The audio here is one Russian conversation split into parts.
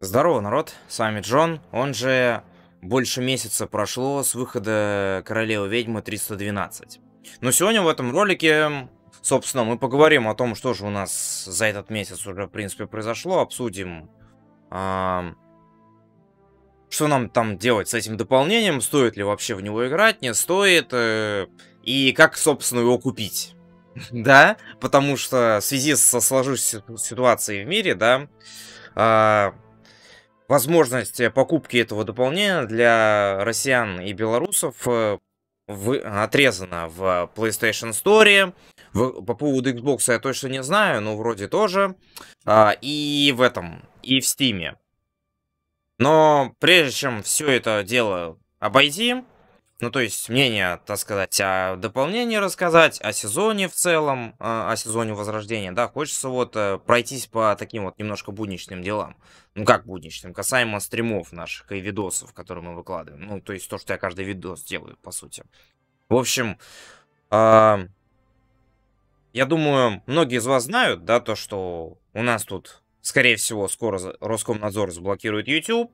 Здорово, народ, с вами Джон, он же больше месяца прошло с выхода Королевы Ведьмы 312. Но сегодня в этом ролике, собственно, мы поговорим о том, что же у нас за этот месяц уже, в принципе, произошло, обсудим, а, что нам там делать с этим дополнением, стоит ли вообще в него играть, не стоит, э, и как, собственно, его купить. Да, потому что в связи со сложившейся ситуацией в мире, да, а, возможность э, покупки этого дополнения для россиян и белорусов э, в... отрезана в PlayStation Store. В... По поводу Xbox я точно не знаю, но вроде тоже. А, и в этом, и в Steam. Но прежде чем все это дело обойти, ну, то есть, мнение, так сказать, о дополнении рассказать, о сезоне в целом, а, о сезоне Возрождения, да, хочется вот э, пройтись по таким вот немножко будничным делам. Ну, как будничным, касаемо стримов наших и видосов, которые мы выкладываем. Ну, то есть, то, что я каждый видос делаю, по сути. В общем, а, я думаю, многие из вас знают, да, то, что у нас тут, скорее всего, скоро Роскомнадзор заблокирует YouTube,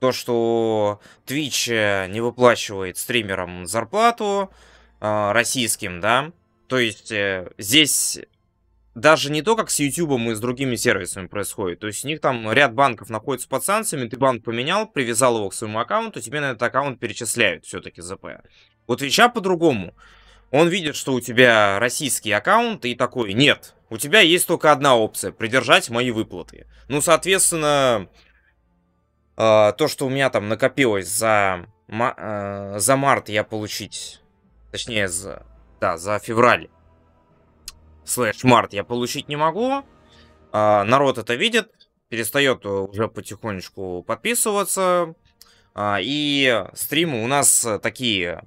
то, что Twitch э, не выплачивает стримерам зарплату э, российским, да. То есть э, здесь даже не то, как с YouTube и с другими сервисами происходит. То есть у них там ряд банков находится под санкциями, ты банк поменял, привязал его к своему аккаунту, тебе на этот аккаунт перечисляют все-таки ЗП. У Твича по-другому. Он видит, что у тебя российский аккаунт и такой, нет, у тебя есть только одна опция, придержать мои выплаты. Ну, соответственно, а, то, что у меня там накопилось за, э, за март, я получить... Точнее, за, да, за февраль. Слэш март я получить не могу. А, народ это видит, перестает уже потихонечку подписываться. А, и стримы у нас такие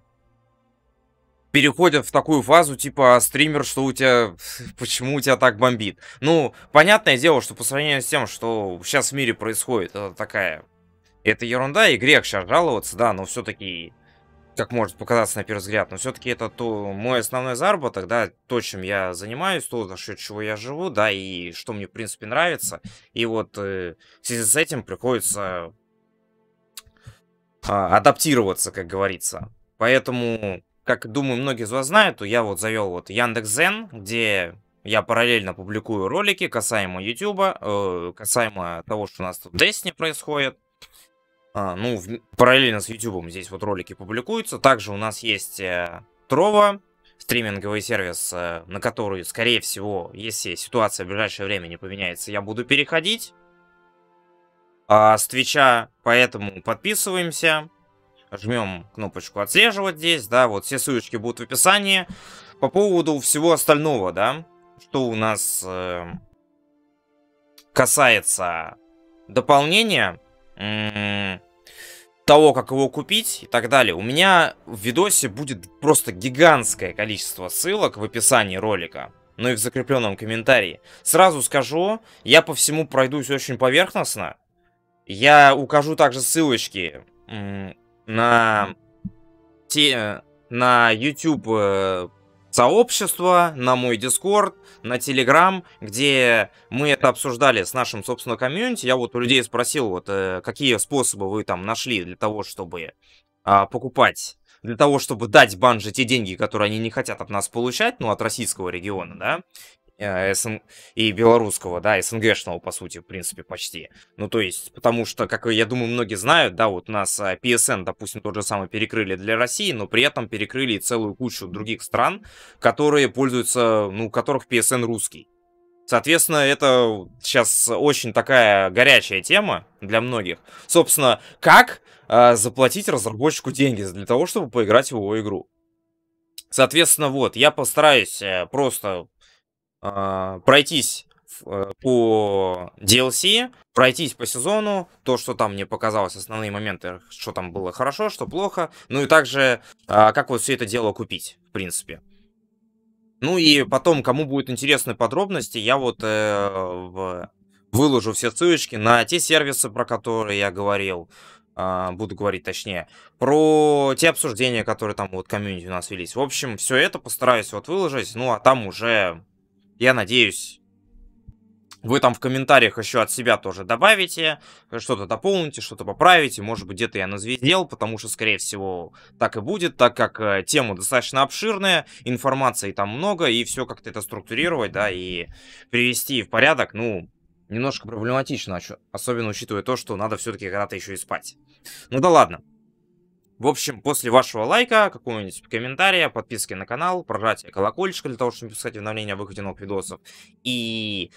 переходят в такую фазу, типа, стример, что у тебя, почему у тебя так бомбит. Ну, понятное дело, что по сравнению с тем, что сейчас в мире происходит, это такая это ерунда, и грех сейчас жаловаться, да, но все-таки, как может показаться на первый взгляд, но все-таки это то, мой основной заработок, да, то, чем я занимаюсь, то, за счет чего я живу, да, и что мне, в принципе, нравится. И вот э, в связи с этим приходится э, адаптироваться, как говорится. Поэтому, как думаю, многие из вас знают, я вот завел вот Яндекс.Зен, где я параллельно публикую ролики касаемо YouTube, э, касаемо того, что у нас тут в Destiny происходит. А, ну, в... параллельно с YouTube здесь вот ролики публикуются. Также у нас есть э, Трова, стриминговый сервис, э, на который, скорее всего, если ситуация в ближайшее время не поменяется, я буду переходить. А с Твича, поэтому подписываемся. Жмем кнопочку «Отслеживать» здесь, да, вот все ссылочки будут в описании. По поводу всего остального, да, что у нас э, касается дополнения, того, как его купить и так далее. У меня в видосе будет просто гигантское количество ссылок в описании ролика, ну и в закрепленном комментарии. Сразу скажу, я по всему пройдусь очень поверхностно. Я укажу также ссылочки на, те, на YouTube э, сообщество, на мой Дискорд, на Телеграм, где мы это обсуждали с нашим, собственным комьюнити. Я вот у людей спросил, вот э, какие способы вы там нашли для того, чтобы а, покупать для того, чтобы дать банже те деньги, которые они не хотят от нас получать, ну, от российского региона, да, Э, СН... и белорусского, да, СНГшного, по сути, в принципе, почти. Ну, то есть, потому что, как я думаю, многие знают, да, вот нас э, PSN, допустим, тот же самый перекрыли для России, но при этом перекрыли и целую кучу других стран, которые пользуются, ну, у которых PSN русский. Соответственно, это сейчас очень такая горячая тема для многих. Собственно, как э, заплатить разработчику деньги для того, чтобы поиграть в его игру? Соответственно, вот, я постараюсь э, просто а, пройтись э, по DLC, пройтись по сезону, то, что там мне показалось, основные моменты, что там было хорошо, что плохо, ну и также, а, как вот все это дело купить, в принципе. Ну и потом, кому будут интересны подробности, я вот э, в, выложу все ссылочки на те сервисы, про которые я говорил, э, буду говорить точнее, про те обсуждения, которые там вот комьюнити у нас велись. В общем, все это постараюсь вот выложить, ну а там уже я надеюсь, вы там в комментариях еще от себя тоже добавите, что-то дополните, что-то поправите, может быть где-то я назвездел, потому что скорее всего так и будет, так как э, тема достаточно обширная, информации там много, и все как-то это структурировать, да, и привести в порядок, ну, немножко проблематично, а особенно учитывая то, что надо все-таки когда-то еще и спать. Ну да ладно. В общем, после вашего лайка, какого-нибудь комментария, подписки на канал, прожатия колокольчика для того, чтобы не писать обновления о выходе новых видосов и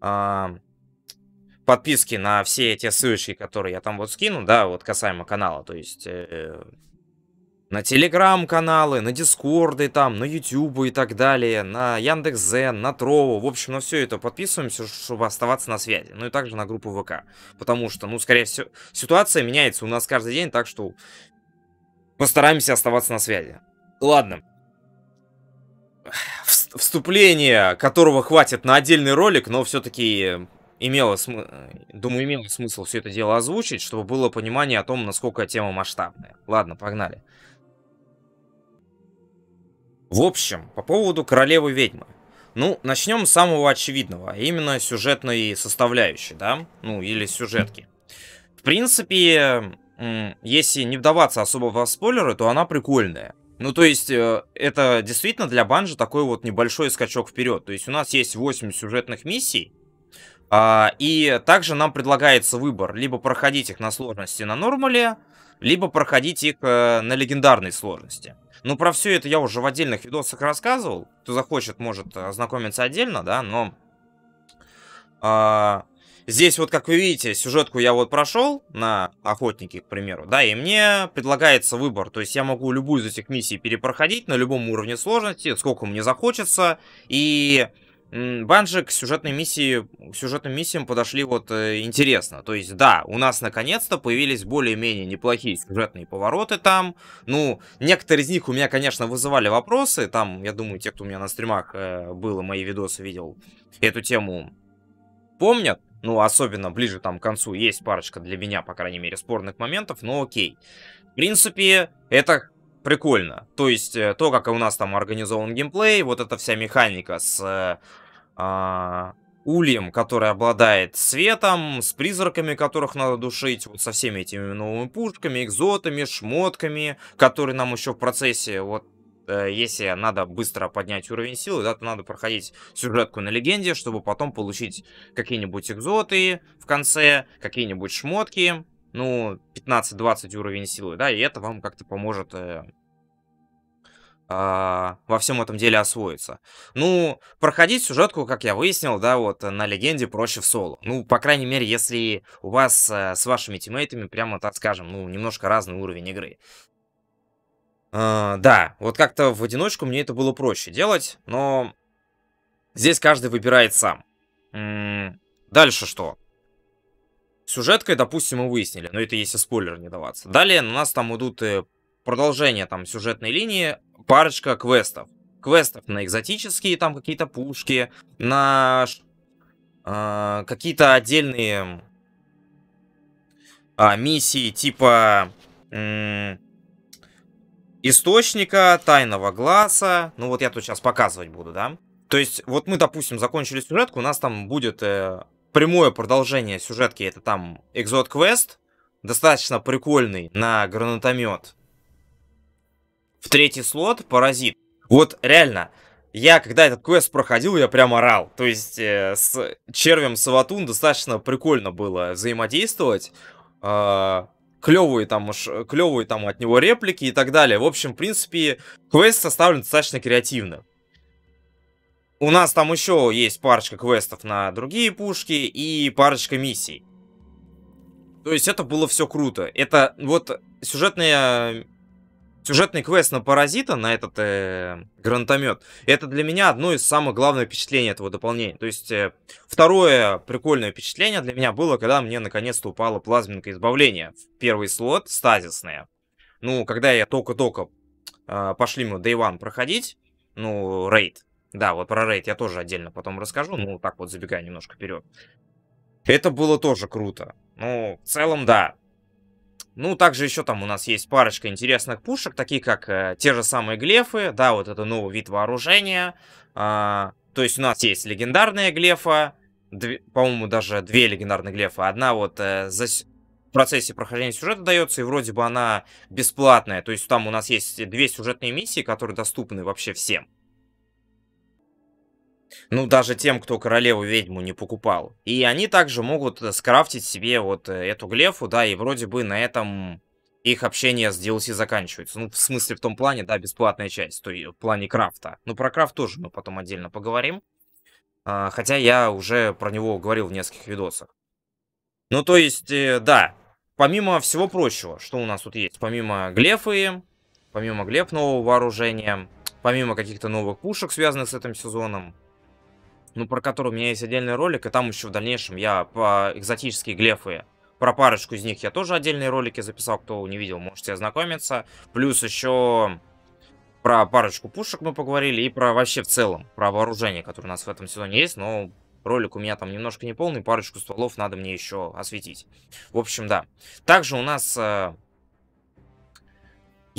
э, подписки на все те ссылочки, которые я там вот скину, да, вот касаемо канала, то есть... Э, на телеграм-каналы, на дискорды там, на ютубы и так далее, на Яндекс.Зен, на Трову, в общем, на все это подписываемся, чтобы оставаться на связи. Ну и также на группу ВК, потому что, ну, скорее всего, ситуация меняется у нас каждый день, так что постараемся оставаться на связи. Ладно. Вступление, которого хватит на отдельный ролик, но все-таки имело, см... думаю, имело смысл все это дело озвучить, чтобы было понимание о том, насколько тема масштабная. Ладно, погнали. В общем, по поводу королевы ведьмы. Ну, начнем с самого очевидного, а именно сюжетной составляющей, да? Ну, или сюжетки. В принципе, если не вдаваться особо в спойлеры, то она прикольная. Ну, то есть, э, это действительно для банжи такой вот небольшой скачок вперед. То есть, у нас есть 8 сюжетных миссий, а, и также нам предлагается выбор, либо проходить их на сложности на нормале, либо проходить их э, на легендарной сложности. Ну, про все это я уже в отдельных видосах рассказывал. Кто захочет, может ознакомиться отдельно, да, но... А, Здесь вот, как вы видите, сюжетку я вот прошел на охотнике, к примеру, да, и мне предлагается выбор. То есть я могу любую из этих миссий перепроходить на любом уровне сложности, сколько мне захочется. И Банжи к сюжетной миссии, к сюжетным миссиям подошли вот э, интересно. То есть, да, у нас наконец-то появились более-менее неплохие сюжетные повороты там. Ну, некоторые из них у меня, конечно, вызывали вопросы. Там, я думаю, те, кто у меня на стримах э, был мои видосы видел, эту тему помнят. Ну, особенно ближе там к концу есть парочка для меня, по крайней мере, спорных моментов, но окей. В принципе, это прикольно. То есть, э, то, как у нас там организован геймплей, вот эта вся механика с... Э, а, ульем, который обладает светом, с призраками, которых надо душить, вот со всеми этими новыми пушками, экзотами, шмотками, которые нам еще в процессе вот Э, если надо быстро поднять уровень силы, да, то надо проходить сюжетку на легенде, чтобы потом получить какие-нибудь экзоты в конце, какие-нибудь шмотки, ну, 15-20 уровень силы, да, и это вам как-то поможет э, э, во всем этом деле освоиться. Ну, проходить сюжетку, как я выяснил, да, вот на легенде проще в соло. Ну, по крайней мере, если у вас э, с вашими тиммейтами, прямо так скажем, ну, немножко разный уровень игры. А, да, вот как-то в одиночку мне это было проще делать, но здесь каждый выбирает сам. дальше что? Сюжеткой, допустим, мы выяснили, но это если спойлер не даваться. Далее на нас там идут э, продолжения там сюжетной линии, парочка квестов. Квестов на экзотические там какие-то пушки, на э, какие-то отдельные э, миссии типа... Э, источника, тайного глаза. Ну вот я тут сейчас показывать буду, да? То есть вот мы, допустим, закончили сюжетку, у нас там будет э, прямое продолжение сюжетки, это там экзот квест, достаточно прикольный на гранатомет. В третий слот паразит. Вот реально, я когда этот квест проходил, я прям орал. То есть э, с червем Саватун достаточно прикольно было взаимодействовать. А, клевые там уж, э, клевые там от него реплики и так далее. В общем, в принципе, квест составлен достаточно креативно. У нас там еще есть парочка квестов на другие пушки и парочка миссий. То есть это было все круто. Это вот сюжетная сюжетный квест на паразита, на этот э, гранатомет, это для меня одно из самых главных впечатлений этого дополнения. То есть э, второе прикольное впечатление для меня было, когда мне наконец-то упала плазменка избавления в первый слот, стазисная. Ну, когда я только-только э, а, пошли мы Day One проходить, ну, рейд. Да, вот про рейд я тоже отдельно потом расскажу, ну, так вот забегая немножко вперед. Это было тоже круто. Ну, в целом, да, ну, также еще там у нас есть парочка интересных пушек, такие как э, те же самые глефы, да, вот это новый вид вооружения. Э, то есть у нас есть легендарная глефа, по-моему, даже две легендарные глефы. Одна вот э, за, в процессе прохождения сюжета дается, и вроде бы она бесплатная. То есть там у нас есть две сюжетные миссии, которые доступны вообще всем. Ну, даже тем, кто королеву-ведьму не покупал. И они также могут э, скрафтить себе вот э, эту глефу, да, и вроде бы на этом их общение с DLC заканчивается. Ну, в смысле, в том плане, да, бесплатная часть, то есть в плане крафта. Ну, про крафт тоже мы потом отдельно поговорим. А, хотя я уже про него говорил в нескольких видосах. Ну, то есть, э, да, помимо всего прочего, что у нас тут есть? Помимо глефы, помимо глеф нового вооружения, помимо каких-то новых пушек, связанных с этим сезоном, ну, про который у меня есть отдельный ролик, и там еще в дальнейшем я по экзотические глефы, про парочку из них я тоже отдельные ролики записал, кто не видел, можете ознакомиться. Плюс еще про парочку пушек мы поговорили, и про вообще в целом, про вооружение, которое у нас в этом сезоне есть, но ролик у меня там немножко неполный, парочку стволов надо мне еще осветить. В общем, да. Также у нас э,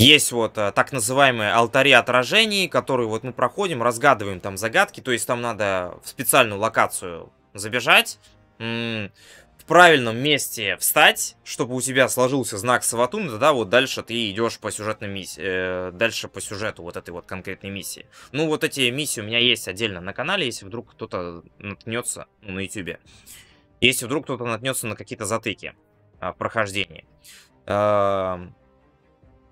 есть вот а, так называемые алтари отражений, которые вот мы проходим, разгадываем там загадки, то есть там надо в специальную локацию забежать, в правильном месте встать, чтобы у тебя сложился знак Саватунда, да, вот дальше ты идешь по сюжетной миссии, э, дальше по сюжету вот этой вот конкретной миссии. Ну, вот эти миссии у меня есть отдельно на канале, если вдруг кто-то наткнется на ютюбе. Если вдруг кто-то наткнется на какие-то затыки а, в прохождении. Эм,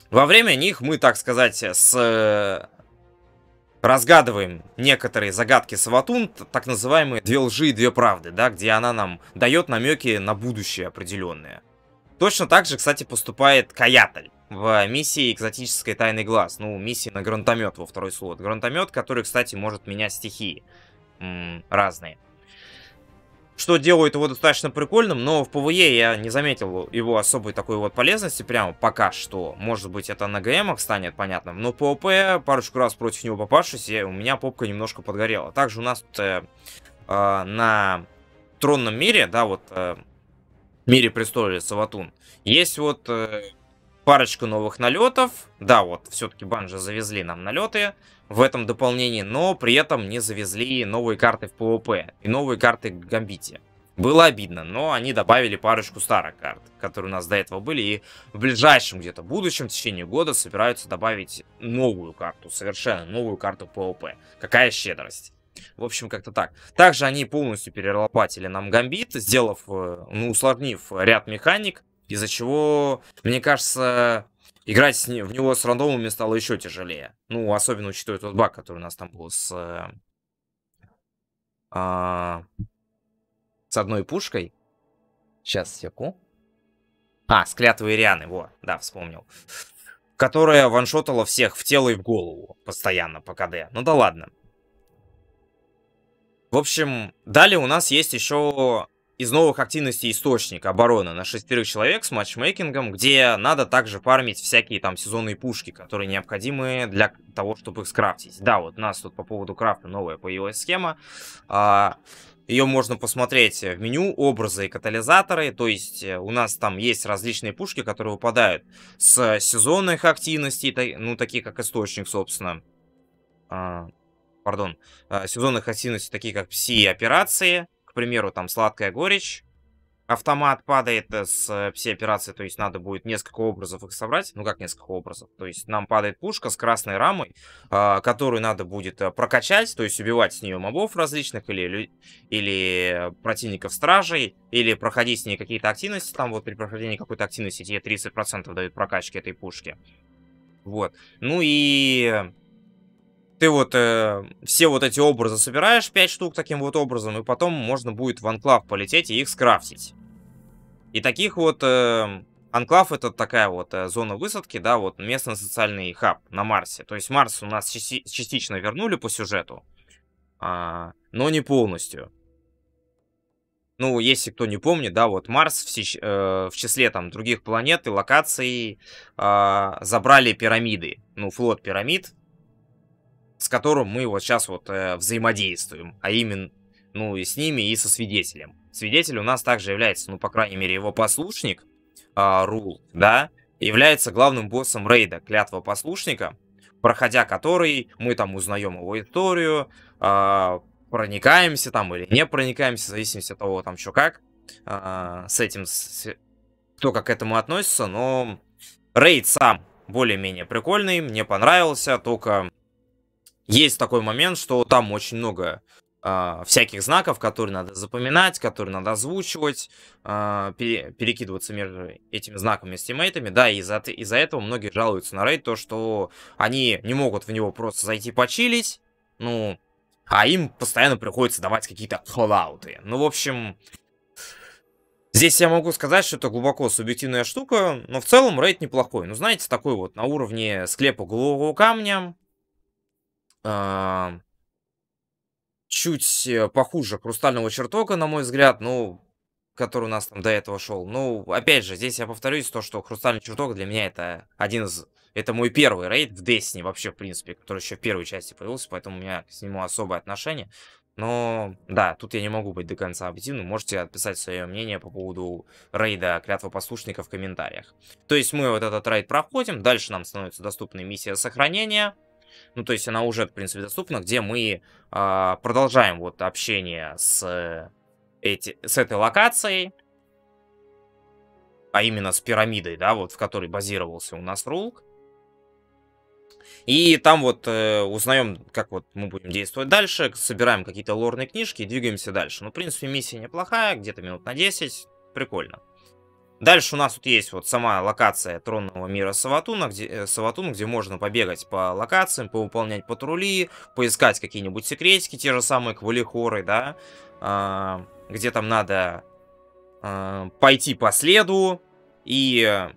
во время них мы, так сказать, э, с... Э, разгадываем некоторые загадки Саватун, так называемые «две лжи и две правды», да, где она нам дает намеки на будущее определенное. Точно так же, кстати, поступает Каятель в миссии «Экзотической тайный глаз», ну, миссии на грантомет во второй слот. Грантомет, который, кстати, может менять стихии разные что делает его достаточно прикольным, но в ПВЕ e я не заметил его особой такой вот полезности, прямо пока что. Может быть, это на ГМах станет понятным, но ПВП, парочку раз против него попавшись, я, у меня попка немножко подгорела. Также у нас тут, э, э, на тронном мире, да, вот, э, мире престоле Саватун, есть вот э, парочка новых налетов. Да, вот, все-таки банжи завезли нам налеты в этом дополнении, но при этом не завезли новые карты в ПВП и новые карты в Гамбите. Было обидно, но они добавили парочку старых карт, которые у нас до этого были, и в ближайшем где-то будущем, в течение года, собираются добавить новую карту, совершенно новую карту ПВП. Какая щедрость. В общем, как-то так. Также они полностью перелопатили нам гамбит, сделав, э, ну, усложнив ряд механик, из-за чего, мне кажется, играть в него с рандомами стало еще тяжелее. Ну, особенно учитывая тот баг, который у нас там был с... Э, э, с одной пушкой. Сейчас, секу. А, с клятвой Ирианы, во, да, вспомнил. Которая ваншотала всех в тело и в голову постоянно по КД. Ну да ладно. В общем, далее у нас есть еще из новых активностей источник обороны на шестерых человек с матчмейкингом, где надо также фармить всякие там сезонные пушки, которые необходимы для того, чтобы их скрафтить. Да, вот у нас тут по поводу крафта новая появилась схема. А, Ее можно посмотреть в меню образы и катализаторы, то есть э, у нас там есть различные пушки, которые выпадают с сезонных активностей, ну такие как источник, собственно, а, пардон, э, сезонных активностей, такие как пси-операции, примеру, там сладкая горечь, автомат падает э, с э, всей операции, то есть надо будет несколько образов их собрать, ну как несколько образов, то есть нам падает пушка с красной рамой, а, которую надо будет э, прокачать, то есть убивать с нее мобов различных или, или противников стражей, или проходить с ней какие-то активности, там вот при прохождении какой-то активности тебе 30% дают прокачки этой пушки. Вот. Ну и ты вот э, все вот эти образы собираешь, 5 штук таким вот образом, и потом можно будет в анклав полететь и их скрафтить. И таких вот... Э, анклав это такая вот э, зона высадки, да, вот местный социальный хаб на Марсе. То есть Марс у нас части частично вернули по сюжету, а, но не полностью. Ну, если кто не помнит, да, вот Марс в, э, в числе там других планет и локаций э, забрали пирамиды. Ну, флот пирамид, с которым мы вот сейчас вот э, взаимодействуем, а именно, ну, и с ними, и со свидетелем. Свидетель у нас также является, ну, по крайней мере, его послушник, э, Рул, да, является главным боссом рейда, клятва послушника, проходя который мы там узнаем его историю, э, проникаемся там или не проникаемся, в зависимости от того, там, что как, э, с этим, с, кто как к этому относится, но рейд сам более-менее прикольный, мне понравился, только есть такой момент, что там очень много э, всяких знаков, которые надо запоминать, которые надо озвучивать, э, пере, перекидываться между этими знаками с тиммейтами. Да, из-за из этого многие жалуются на рейд, то, что они не могут в него просто зайти почилить, ну, а им постоянно приходится давать какие-то коллауты. Ну, в общем, Здесь я могу сказать, что это глубоко субъективная штука, но в целом рейд неплохой. Ну, знаете, такой вот на уровне склепа голубого камня, а, чуть э, похуже «Хрустального чертога», на мой взгляд, ну, который у нас там до этого шел. Ну, опять же, здесь я повторюсь, то, что «Хрустальный чертог» для меня это один из... Это мой первый рейд в Destiny вообще, в принципе, который еще в первой части появился, поэтому у меня с нему особое отношение. Но, да, тут я не могу быть до конца объективным. Можете отписать свое мнение по поводу рейда Клятва Послушника в комментариях. То есть мы вот этот рейд проходим, дальше нам становится доступна миссия сохранения, ну, то есть она уже, в принципе, доступна, где мы э, продолжаем вот общение с, эти, с этой локацией, а именно с пирамидой, да, вот в которой базировался у нас Рулк. И там вот э, узнаем, как вот мы будем действовать дальше, собираем какие-то лорные книжки и двигаемся дальше. Ну, в принципе, миссия неплохая, где-то минут на 10, прикольно. Дальше у нас тут есть вот сама локация тронного мира Саватуна, где, э, Саватун, где можно побегать по локациям, повыполнять патрули, поискать какие-нибудь секретики, те же самые квалихоры, да, а, где там надо а, пойти по следу и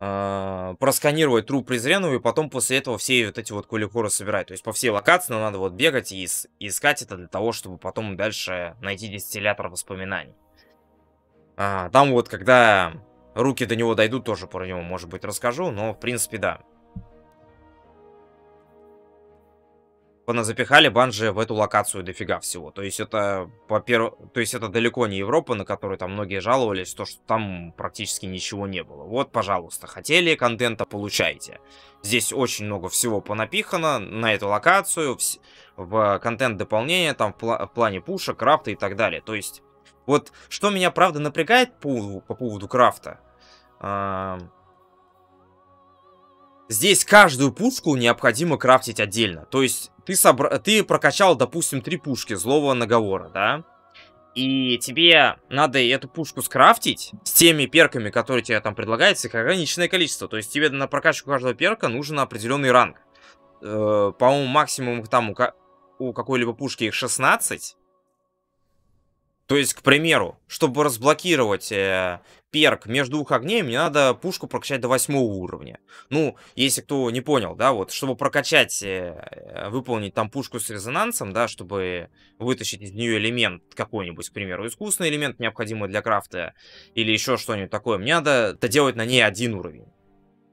э, просканировать труп презренного и потом после этого все вот эти вот куликоры собирать. То есть по всей локации надо вот бегать и, искать это для того, чтобы потом дальше найти дистиллятор воспоминаний. А, там вот, когда руки до него дойдут, тоже про него, может быть, расскажу, но, в принципе, да. запихали банжи в эту локацию дофига всего. То есть это, по первых то есть это далеко не Европа, на которую там многие жаловались, то, что там практически ничего не было. Вот, пожалуйста, хотели контента, получайте. Здесь очень много всего понапихано на эту локацию, в, в контент дополнения, там в, пла в плане пушек, крафта и так далее. То есть вот что меня, правда, напрягает по, поводу, по поводу крафта. А... Здесь каждую пушку необходимо крафтить отдельно. То есть ты, собр, ты прокачал, допустим, три пушки злого наговора, да? И тебе надо эту пушку скрафтить с теми перками, которые тебе там предлагается, ограниченное количество. То есть тебе на прокачку каждого перка нужен определенный ранг. Э, По-моему, максимум там у, у какой-либо пушки их 16. То есть, к примеру, чтобы разблокировать э, перк между двух огней, мне надо пушку прокачать до восьмого уровня. Ну, если кто не понял, да, вот, чтобы прокачать, э, э, выполнить там пушку с резонансом, да, чтобы вытащить из нее элемент какой-нибудь, к примеру, искусственный элемент, необходимый для крафта, или еще что-нибудь такое, мне надо это делать на ней один уровень.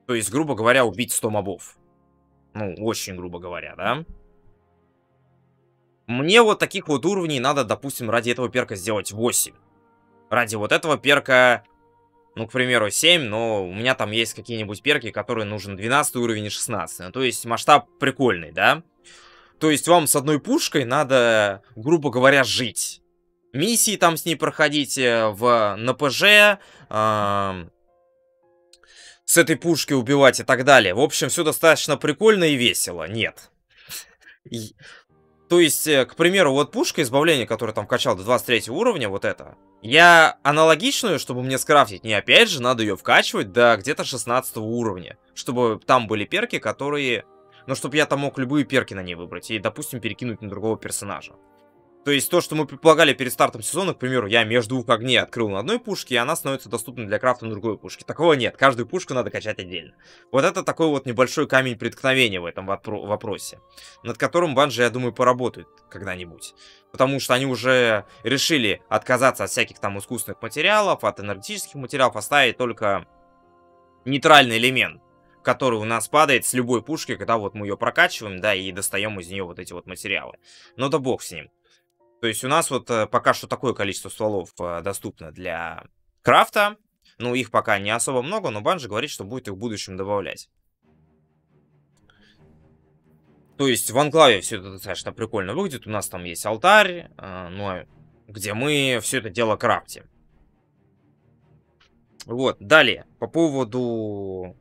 То есть, грубо говоря, убить 100 мобов. Ну, очень грубо говоря, да. Мне вот таких вот уровней надо, допустим, ради этого перка сделать 8. Ради вот этого перка, ну, к примеру, 7, но у меня там есть какие-нибудь перки, которые нужен 12 уровень и 16. Ну, то есть масштаб прикольный, да? То есть вам с одной пушкой надо, грубо говоря, жить. Миссии там с ней проходить э, в НПЖ, э, с этой пушки убивать и так далее. В общем, все достаточно прикольно и весело. Нет. То есть, э, к примеру, вот пушка избавления, которую там качал до 23 уровня, вот это. Я аналогичную, чтобы мне скрафтить, не опять же, надо ее вкачивать до где-то 16 уровня. Чтобы там были перки, которые... Ну, чтобы я там мог любые перки на ней выбрать и, допустим, перекинуть на другого персонажа. То есть то, что мы предполагали перед стартом сезона, к примеру, я между двух огней открыл на одной пушке, и она становится доступна для крафта на другой пушке. Такого нет, каждую пушку надо качать отдельно. Вот это такой вот небольшой камень преткновения в этом вопросе, над которым Банжи, я думаю, поработают когда-нибудь. Потому что они уже решили отказаться от всяких там искусственных материалов, от энергетических материалов, оставить только нейтральный элемент который у нас падает с любой пушки, когда вот мы ее прокачиваем, да, и достаем из нее вот эти вот материалы. Но ну да бог с ним. То есть у нас вот э, пока что такое количество стволов э, доступно для крафта. Ну, их пока не особо много, но Банжи говорит, что будет их в будущем добавлять. То есть в анклаве все это достаточно прикольно выглядит. У нас там есть алтарь, э, ну, а где мы все это дело крафтим. Вот, далее, по поводу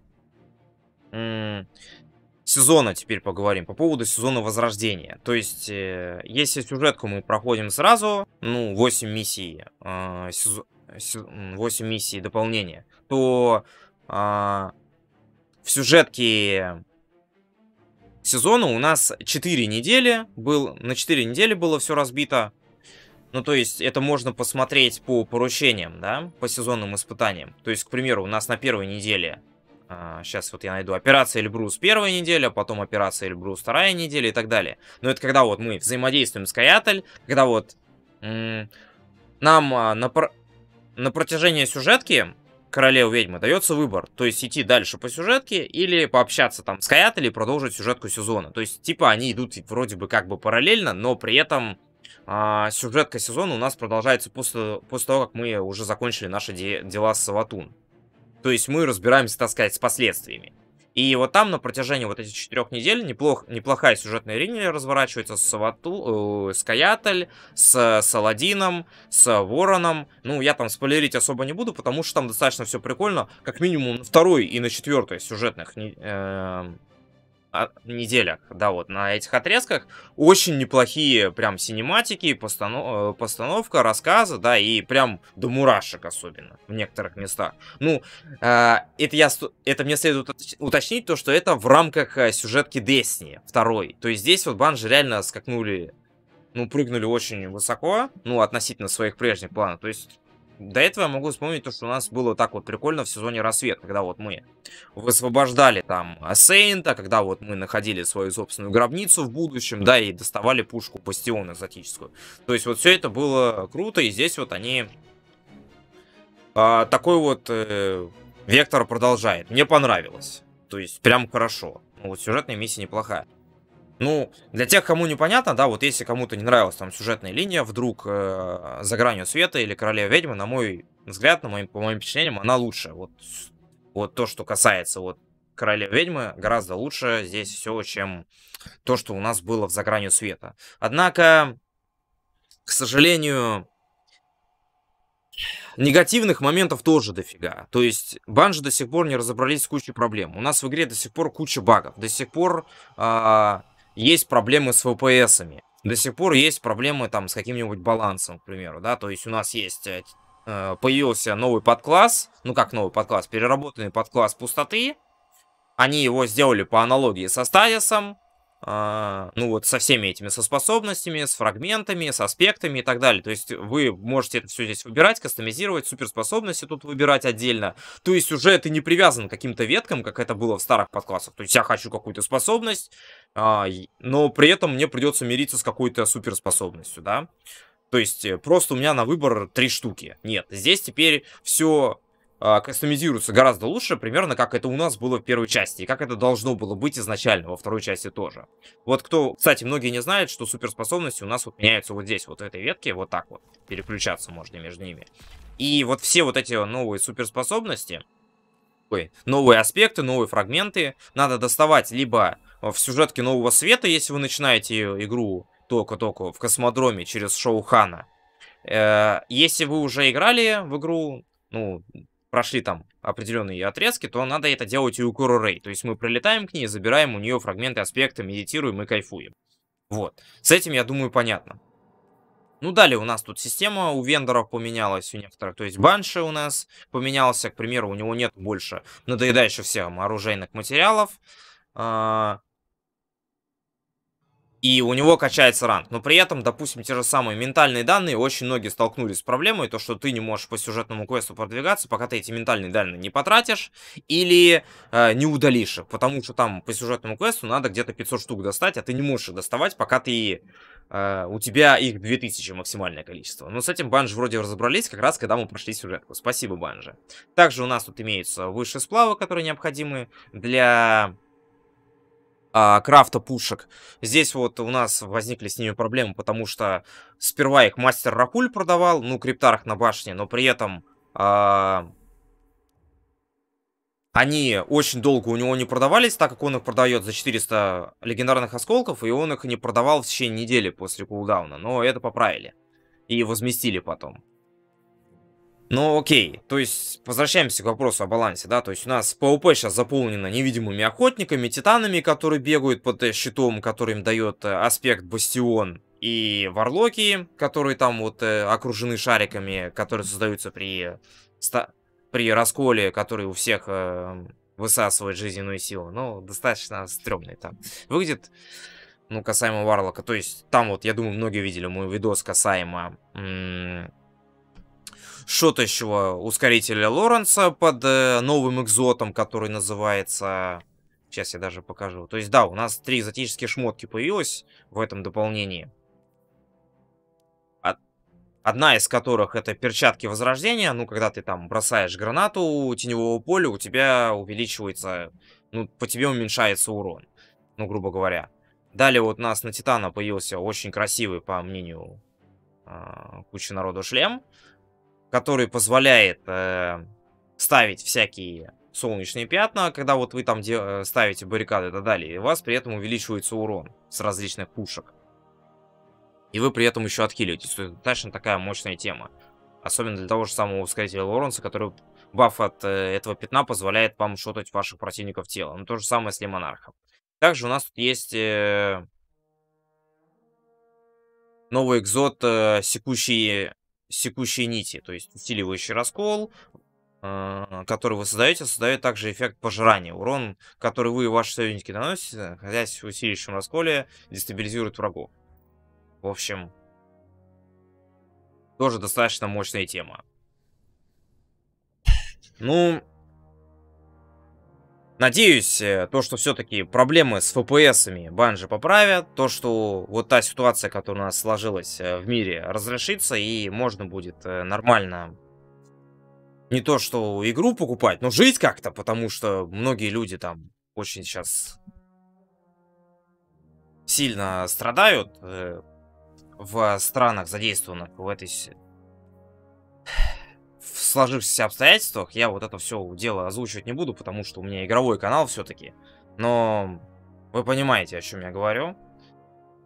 сезона теперь поговорим, по поводу сезона Возрождения. То есть, э, если сюжетку мы проходим сразу, ну, 8 миссий, э, сезон, 8 миссий дополнения, то э, в сюжетке сезона у нас 4 недели, был, на 4 недели было все разбито. Ну, то есть, это можно посмотреть по поручениям, да, по сезонным испытаниям. То есть, к примеру, у нас на первой неделе Сейчас а, вот я найду операция Эльбрус первая неделя, потом операция Эльбрус вторая неделя и так далее. Но это когда вот мы взаимодействуем с Каятель, когда вот нам а, на, пр на протяжении сюжетки королев ведьмы дается выбор, то есть идти дальше по сюжетке или пообщаться там с Каятель и продолжить сюжетку сезона. То есть типа они идут вроде бы как бы параллельно, но при этом а, сюжетка сезона у нас продолжается после, после того, как мы уже закончили наши де дела с Саватун. То есть мы разбираемся, так сказать, с последствиями. И вот там на протяжении вот этих четырех недель неплох, неплохая сюжетная линия разворачивается с, Савату, э, с Каятель, с Саладином, с Вороном. Ну, я там спойлерить особо не буду, потому что там достаточно все прикольно. Как минимум на второй и на четвертой сюжетных э, неделях, да, вот на этих отрезках очень неплохие прям синематики, постанов, э, постановка, рассказы, да, и прям до мурашек особенно в некоторых местах. Ну, э, это я, это мне следует уточнить, то, что это в рамках э, сюжетки Десни второй. То есть здесь вот Банжи реально скакнули ну, прыгнули очень высоко, ну, относительно своих прежних планов. То есть до этого я могу вспомнить то, что у нас было так вот прикольно в сезоне «Рассвет», когда вот мы высвобождали там Сейнта, когда вот мы находили свою собственную гробницу в будущем, да, и доставали пушку Бастион экзотическую. То есть вот все это было круто, и здесь вот они... А, такой вот э, вектор продолжает. Мне понравилось. То есть прям хорошо. Ну, вот сюжетная миссия неплохая. Ну, для тех, кому непонятно, да, вот если кому-то не нравилась там сюжетная линия, вдруг э, «За гранью света» или «Королева ведьмы», на мой взгляд, на моим, по моим впечатлениям, она лучше. Вот, вот то, что касается вот «Королева ведьмы», гораздо лучше здесь все, чем то, что у нас было в «За гранью света». Однако, к сожалению, Негативных моментов тоже дофига. То есть банжи до сих пор не разобрались с кучей проблем. У нас в игре до сих пор куча багов. До сих пор э, есть проблемы с VPS-ами. До сих пор есть проблемы там с каким-нибудь балансом, к примеру, да, то есть у нас есть э, э появился новый подкласс, ну как новый подкласс, переработанный подкласс пустоты, они его сделали по аналогии со стадисом, а, ну вот со всеми этими, со способностями, с фрагментами, с аспектами и так далее. То есть вы можете это все здесь выбирать, кастомизировать, суперспособности тут выбирать отдельно. То есть уже ты не привязан к каким-то веткам, как это было в старых подклассах. То есть я хочу какую-то способность, а, но при этом мне придется мириться с какой-то суперспособностью, да. То есть э, просто у меня на выбор три штуки. Нет, здесь теперь все а, кастомизируются гораздо лучше, примерно как это у нас было в первой части, и как это должно было быть изначально, во второй части тоже. Вот кто, кстати, многие не знают, что суперспособности у нас вот меняются вот здесь, вот в этой ветке, вот так вот, переключаться можно между ними. И вот все вот эти новые суперспособности, ой, новые аспекты, новые фрагменты, надо доставать либо в сюжетке нового света, если вы начинаете игру только-только в космодроме через шоу Хана, э, если вы уже играли в игру, ну, прошли там определенные отрезки, то надо это делать и у Куру Рей. То есть мы прилетаем к ней, забираем у нее фрагменты аспекта, медитируем и кайфуем. Вот. С этим, я думаю, понятно. Ну, далее у нас тут система у вендоров поменялась у некоторых. То есть банши у нас поменялся. К примеру, у него нет больше надоедающих всем оружейных материалов. А, и у него качается ранг. Но при этом, допустим, те же самые ментальные данные, очень многие столкнулись с проблемой, то, что ты не можешь по сюжетному квесту продвигаться, пока ты эти ментальные данные не потратишь или э, не удалишь их, потому что там по сюжетному квесту надо где-то 500 штук достать, а ты не можешь их доставать, пока ты э, у тебя их 2000 максимальное количество. Но с этим Банжи вроде разобрались, как раз когда мы прошли сюжетку. Спасибо, Банжи. Также у нас тут имеются высшие сплавы, которые необходимы для а, крафта пушек. Здесь вот у нас возникли с ними проблемы, потому что сперва их мастер Ракуль продавал, ну, криптарх на башне, но при этом... А... Они очень долго у него не продавались, так как он их продает за 400 легендарных осколков, и он их не продавал в течение недели после кулдауна. Но это поправили. И возместили потом. Ну окей, то есть возвращаемся к вопросу о балансе, да, то есть у нас ПВП сейчас заполнено невидимыми охотниками, титанами, которые бегают под э, щитом, который им дает э, аспект Бастион, и варлоки, которые там вот э, окружены шариками, которые создаются при, при расколе, который у всех высасывает жизненную силу, ну, достаточно стрёмный там. Выглядит ну, касаемо Варлока. То есть, там вот, я думаю, многие видели мой видос касаемо шутащего ускорителя Лоренса под э, новым экзотом, который называется... Сейчас я даже покажу. То есть, да, у нас три экзотические шмотки появилось в этом дополнении. Одна из которых это перчатки возрождения. Ну, когда ты там бросаешь гранату у теневого поля, у тебя увеличивается... Ну, по тебе уменьшается урон. Ну, грубо говоря. Далее вот у нас на Титана появился очень красивый, по мнению э, кучи народу, шлем который позволяет э, ставить всякие солнечные пятна, когда вот вы там э, ставите баррикады и так далее, и у вас при этом увеличивается урон с различных пушек. И вы при этом еще отхиливаетесь. То есть такая мощная тема. Особенно для того же самого ускорителя лоренса, который баф от э, этого пятна позволяет вам шотать ваших противников тела. Ну, то же самое с Лимонархом. Также у нас тут есть э, новый экзот, э, секущий секущей нити, то есть усиливающий раскол, а, который вы создаете, создает также эффект пожирания. Урон, который вы и ваши союзники наносите, находясь в усиливающем расколе, дестабилизирует врагов. В общем, тоже достаточно мощная тема. Ну, Надеюсь, э, то, что все-таки проблемы с FPS-ами банжи поправят, то, что вот та ситуация, которая у нас сложилась э, в мире, разрешится, и можно будет э, нормально не то, что игру покупать, но жить как-то, потому что многие люди там очень сейчас сильно страдают в странах задействованных в этой сложившихся обстоятельствах я вот это все дело озвучивать не буду, потому что у меня игровой канал все-таки. Но вы понимаете, о чем я говорю.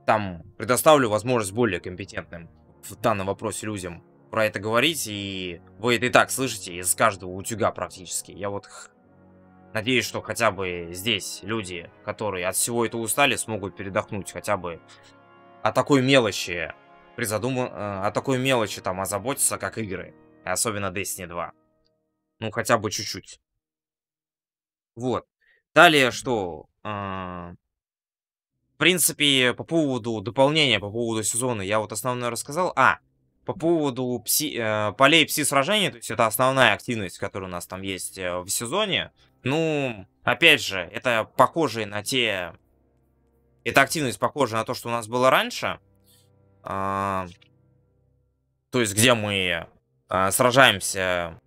Там предоставлю возможность более компетентным в данном вопросе людям про это говорить, и вы это и так слышите из каждого утюга практически. Я вот надеюсь, что хотя бы здесь люди, которые от всего этого устали, смогут передохнуть хотя бы о такой мелочи, призадум... Э, о такой мелочи там озаботиться, как игры. Особенно Destiny 2. Ну, хотя бы чуть-чуть. Вот. Далее что? А... В принципе, по поводу дополнения, по поводу сезона, я вот основное рассказал. А, по поводу пси, э, полей пси-сражений, то есть это основная активность, которая у нас там есть э, в сезоне. Ну, опять же, это похоже на те... Эта активность похожа на то, что у нас было раньше. А... То есть, где мы а, сражаемся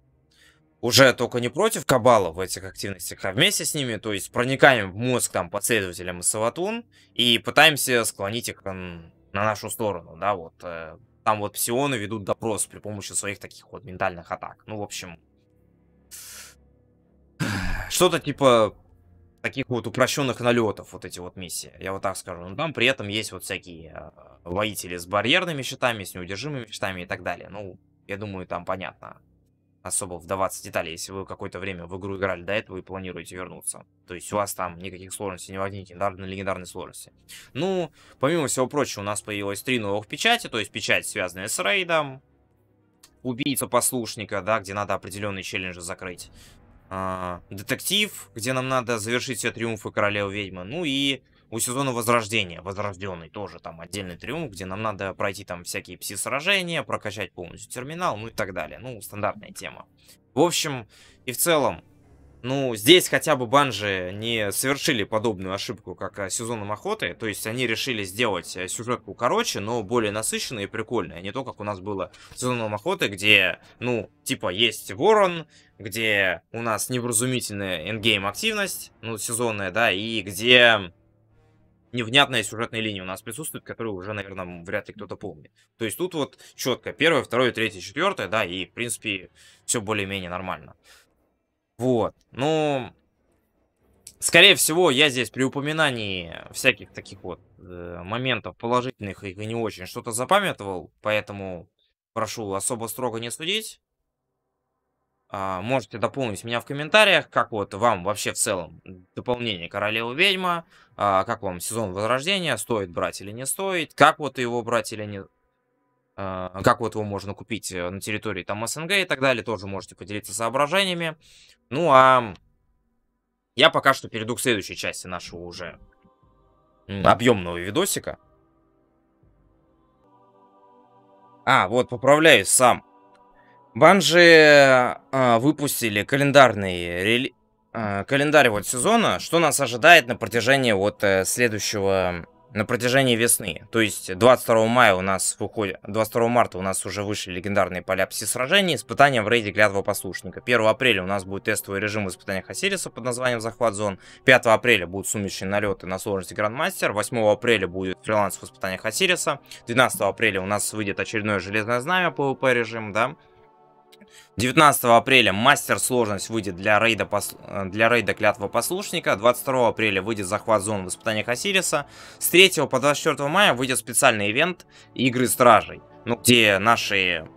уже только не против Кабалов в этих активностях, а вместе с ними, то есть проникаем в мозг там последователям Саватун и пытаемся склонить их на нашу сторону, да, вот. Э, там вот псионы ведут допрос при помощи своих таких вот ментальных атак. Ну, в общем, что-то типа таких вот упрощенных налетов, вот эти вот миссии, я вот так скажу. Но там при этом есть вот всякие э, воители с барьерными щитами, с неудержимыми щитами и так далее. Ну, я думаю, там понятно. Особо вдаваться в детали, если вы какое-то время в игру играли до этого и планируете вернуться. То есть у вас там никаких сложностей не возникнет, даже на легендарной сложности. Ну, помимо всего прочего, у нас появилось три новых печати, то есть печать, связанная с рейдом, убийца послушника, да, где надо определенные челленджи закрыть, а, детектив, где нам надо завершить все триумфы королевы ведьмы, ну и у сезона Возрождения, Возрожденный тоже там отдельный триумф, где нам надо пройти там всякие пси-сражения, прокачать полностью терминал, ну и так далее. Ну, стандартная тема. В общем, и в целом, ну, здесь хотя бы банжи не совершили подобную ошибку, как э, сезоном охоты. То есть они решили сделать э, сюжетку короче, но более насыщенной и прикольной. А не то, как у нас было сезоном охоты, где, ну, типа, есть ворон, где у нас невразумительная ингейм активность ну, сезонная, да, и где невнятная сюжетная линия у нас присутствует, которую уже, наверное, вряд ли кто-то помнит. То есть тут вот четко первое, второе, третье, четвертое, да, и, в принципе, все более-менее нормально. Вот, ну, скорее всего, я здесь при упоминании всяких таких вот э, моментов положительных и не очень что-то запамятовал, поэтому прошу особо строго не судить. А, можете дополнить меня в комментариях, как вот вам вообще в целом дополнение Королева Ведьма, а, как вам сезон Возрождения, стоит брать или не стоит, как вот его брать или не... А, как вот его можно купить э, на территории там СНГ и так далее, тоже можете поделиться соображениями. Ну а я пока что перейду к следующей части нашего уже объемного видосика. А, вот поправляюсь сам. Банжи э, а, выпустили календарный рели... э, календарь вот сезона, что нас ожидает на протяжении вот э, следующего на протяжении весны. То есть 22 мая у нас уходит, 22 марта у нас уже вышли легендарные поля пси-сражений, испытания в рейде Клятва Послушника. 1 апреля у нас будет тестовый режим испытания Хасириса под названием Захват Зон. 5 апреля будут сумеречные налеты на сложности Грандмастер. 8 апреля будет фриланс в испытаниях Хасириса. 12 апреля у нас выйдет очередное Железное Знамя PvP режим, да. 19 апреля мастер сложность выйдет для рейда, пос... Э, для рейда клятва послушника. 22 апреля выйдет захват зон в испытаниях Осириса. С 3 по 24 мая выйдет специальный ивент Игры Стражей. Ну, где наши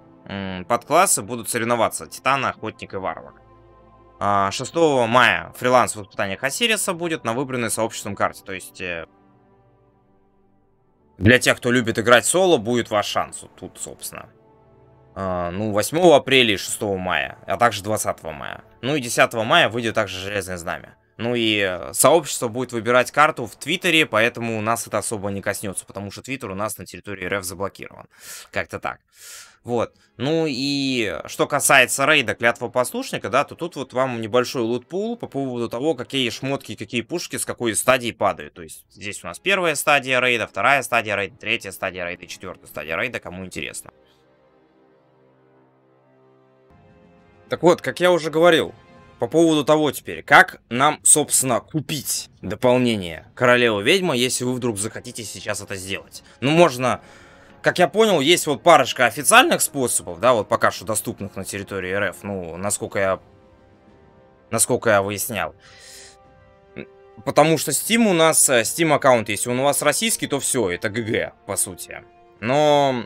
подклассы будут соревноваться. Титана, Охотник и Варвар. 6 а, мая фриланс в испытаниях Осириса будет на выбранной сообществом карте. То есть э, для тех, кто любит играть соло, будет ваш шанс. Вот тут, собственно. А, ну, 8 апреля и 6 мая, а также 20 мая. Ну и 10 мая выйдет также Железное Знамя. Ну и э, сообщество будет выбирать карту в Твиттере, поэтому у нас это особо не коснется, потому что Твиттер у нас на территории РФ заблокирован. Как-то так. Вот. Ну и что касается рейда клятва послушника, да, то тут вот вам небольшой лутпул по поводу того, какие шмотки, какие пушки с какой стадии падают. То есть здесь у нас первая стадия рейда, вторая стадия рейда, третья стадия рейда, четвертая стадия рейда, кому интересно. Так вот, как я уже говорил, по поводу того теперь, как нам, собственно, купить дополнение Королева Ведьма, если вы вдруг захотите сейчас это сделать. Ну, можно, как я понял, есть вот парочка официальных способов, да, вот пока что доступных на территории РФ, ну, насколько я, насколько я выяснял. Потому что Steam у нас, э, Steam аккаунт, если он у вас российский, то все, это ГГ, по сути. Но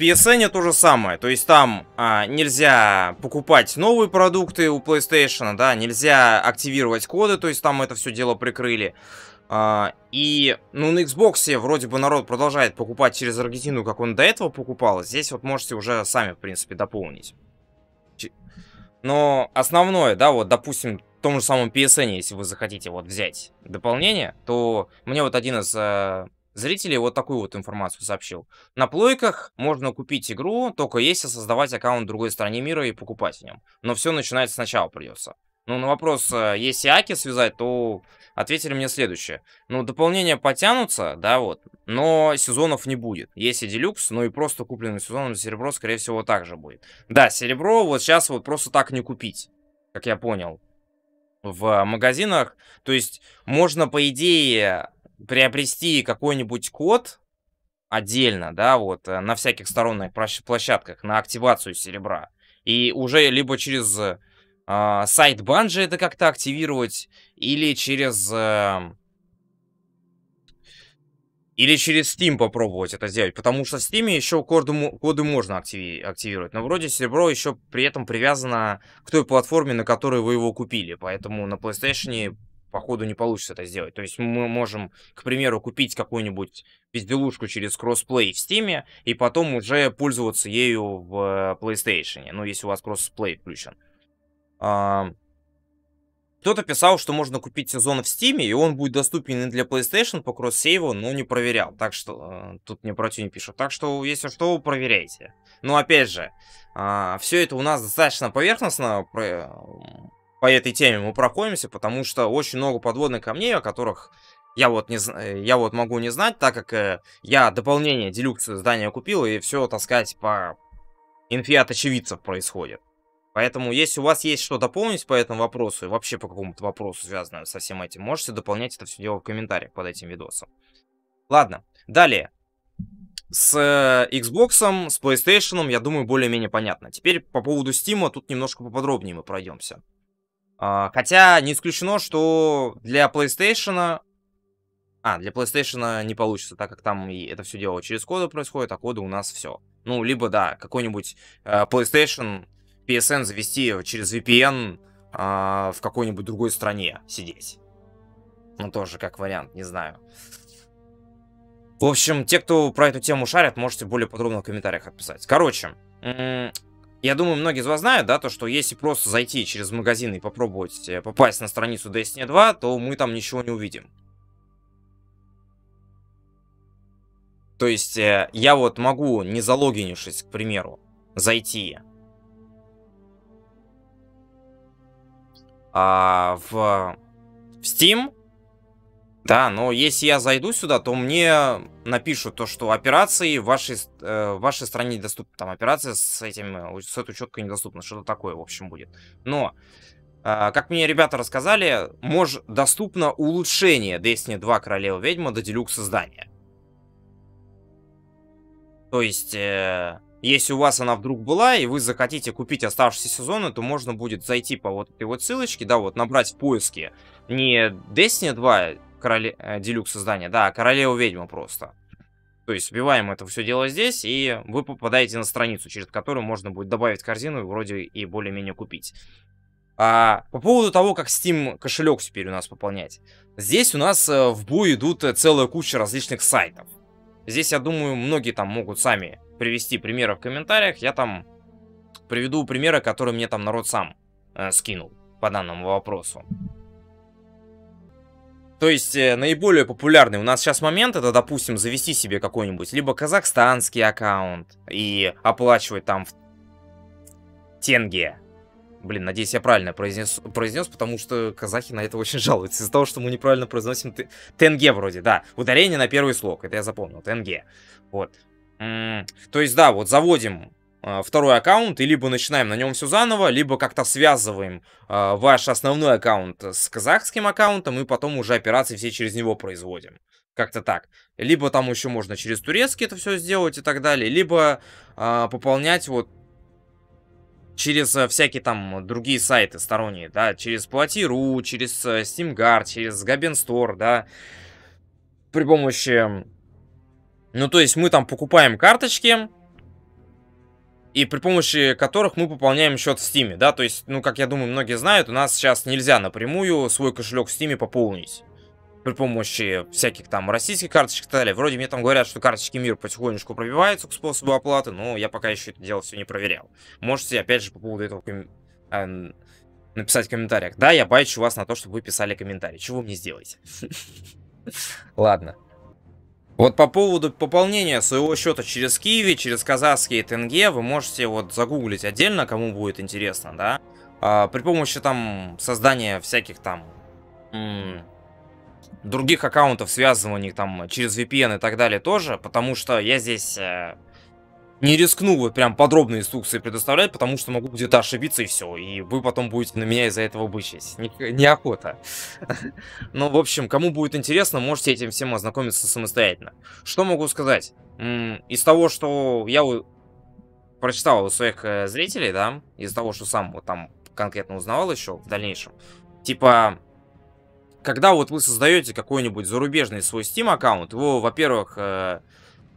PSN то же самое. То есть там а, нельзя покупать новые продукты у PlayStation, да, нельзя активировать коды, то есть там это все дело прикрыли. А, и, ну, на Xbox вроде бы народ продолжает покупать через Аргентину, как он до этого покупал. А здесь вот можете уже сами, в принципе, дополнить. Но основное, да, вот, допустим, в том же самом PSN, если вы захотите вот взять дополнение, то мне вот один из э, Зрители вот такую вот информацию сообщил. На плойках можно купить игру, только если создавать аккаунт в другой стране мира и покупать в нем. Но все начинается сначала придется. Ну, на вопрос, э, если Аки связать, то ответили мне следующее. Ну, дополнения потянутся, да, вот, но сезонов не будет. Если делюкс, ну и просто купленный сезоном серебро, скорее всего, также будет. Да, серебро вот сейчас вот просто так не купить, как я понял, в магазинах. То есть можно, по идее, приобрести какой-нибудь код отдельно, да, вот э, на всяких сторонных площадках на активацию серебра. И уже либо через э, сайт банжи это как-то активировать, или через... Э, или через Steam попробовать это сделать, потому что в Steam еще коды, коды можно активи активировать, но вроде серебро еще при этом привязано к той платформе, на которой вы его купили, поэтому на PlayStation походу не получится это сделать. То есть мы можем, к примеру, купить какую-нибудь безделушку через кроссплей в Steam, и потом уже пользоваться ею в э, PlayStation, ну, если у вас кроссплей включен. А... Кто-то писал, что можно купить сезон в Steam, и он будет доступен и для PlayStation по кросс-сейву, но не проверял. Так что, э, тут мне не пишут. Так что, если что, проверяйте. Но опять же, а, все это у нас достаточно поверхностно э, по этой теме мы прокоимся, потому что очень много подводных камней, о которых я вот, не, э, я вот могу не знать, так как э, я дополнение, делюкцию здания купил, и все, так сказать, по инфе от очевидцев происходит. Поэтому, если у вас есть что дополнить по этому вопросу, и вообще по какому-то вопросу, связанному со всем этим, можете дополнять это все дело в комментариях под этим видосом. Ладно, далее. С э, Xbox, с PlayStation, я думаю, более-менее понятно. Теперь по поводу Steam, тут немножко поподробнее мы пройдемся. А, хотя не исключено, что для PlayStation... А, для PlayStation не получится, так как там и это все дело через коды происходит, а коды у нас все. Ну, либо, да, какой-нибудь э, PlayStation, PSN завести через VPN а, в какой-нибудь другой стране сидеть. Ну, тоже как вариант, не знаю. В общем, те, кто про эту тему шарят, можете более подробно в комментариях отписать. Короче, я думаю, многие из вас знают, да, то, что если просто зайти через магазин и попробовать э, попасть на страницу Destiny 2, то мы там ничего не увидим. То есть э, я вот могу, не залогинившись, к примеру, зайти а, в, в Steam, да, но если я зайду сюда, то мне напишут то, что операции в вашей, э, в вашей стране недоступны. Там операция с этим, э, с этой учеткой недоступна. Что-то такое, в общем, будет. Но, э, как мне ребята рассказали, мож, доступно улучшение Destiny 2 Королева Ведьма до делюкс издания. То есть, э, если у вас она вдруг была, и вы захотите купить оставшиеся сезоны, то можно будет зайти по вот этой вот ссылочке, да, вот набрать в поиске не Destiny 2 короле... Э, делюкс издания, да, а Королева Ведьма просто. То есть вбиваем это все дело здесь, и вы попадаете на страницу, через которую можно будет добавить корзину и вроде и более-менее купить. А, по поводу того, как Steam кошелек теперь у нас пополнять. Здесь у нас э, в бой идут э, целая куча различных сайтов. Здесь, я думаю, многие там могут сами привести примеры в комментариях. Я там приведу примеры, которые мне там народ сам э, скинул по данному вопросу. То есть э, наиболее популярный у нас сейчас момент это, допустим, завести себе какой-нибудь либо казахстанский аккаунт и оплачивать там в тенге. Блин, надеюсь, я правильно произнес, произнес, потому что казахи на это очень жалуются. Из-за того, что мы неправильно произносим тенге вроде, да. Ударение на первый слог, это я запомнил, тенге. Вот. То есть, да, вот заводим а, второй аккаунт, и либо начинаем на нем все заново, либо как-то связываем э, ваш основной аккаунт с казахским аккаунтом, и потом уже операции все через него производим. Как-то так. Либо там еще можно через турецкий это все сделать и так далее, либо э, пополнять вот через э, всякие там другие сайты сторонние, да, через Плати.ру, через э, SteamGuard, через Габенстор, да, при помощи... Ну, то есть мы там покупаем карточки, и при помощи которых мы пополняем счет в Steam, да, то есть, ну, как я думаю, многие знают, у нас сейчас нельзя напрямую свой кошелек в Steam пополнить при помощи всяких там российских карточек и так далее. Вроде мне там говорят, что карточки МИР потихонечку пробиваются к способу оплаты, но я пока еще это дело все не проверял. Можете, опять же, по поводу этого ком... э, написать в комментариях. Да, я байчу вас на то, чтобы вы писали комментарии. Чего вы мне сделаете? Ладно. Вот по поводу пополнения своего счета через Киви, через казахские тенге, вы можете вот загуглить отдельно, кому будет интересно, да? А, при помощи там создания всяких там других аккаунтов, связываний там через VPN и так далее тоже, потому что я здесь э, не рискну прям подробные инструкции предоставлять, потому что могу где-то ошибиться и все. И вы потом будете на меня из-за этого бычить. Не, неохота. Ну, в общем, кому будет интересно, можете этим всем ознакомиться самостоятельно. Что могу сказать? Из того, что я прочитал у своих э, зрителей, да, из того, что сам вот там конкретно узнавал еще в дальнейшем, типа, когда вот вы создаете какой-нибудь зарубежный свой Steam аккаунт, его, во-первых, э,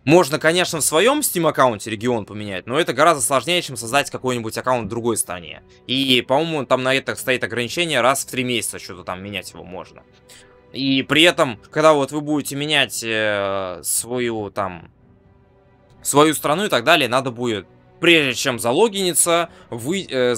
можно, конечно, в своем Steam аккаунте регион поменять, но это гораздо сложнее, чем создать какой-нибудь аккаунт в другой стране. И, по-моему, там на это стоит ограничение раз в три месяца, что-то там менять его можно. И при этом, когда вот вы будете менять э, свою там свою страну и так далее, надо будет, прежде чем залогиниться, вы э,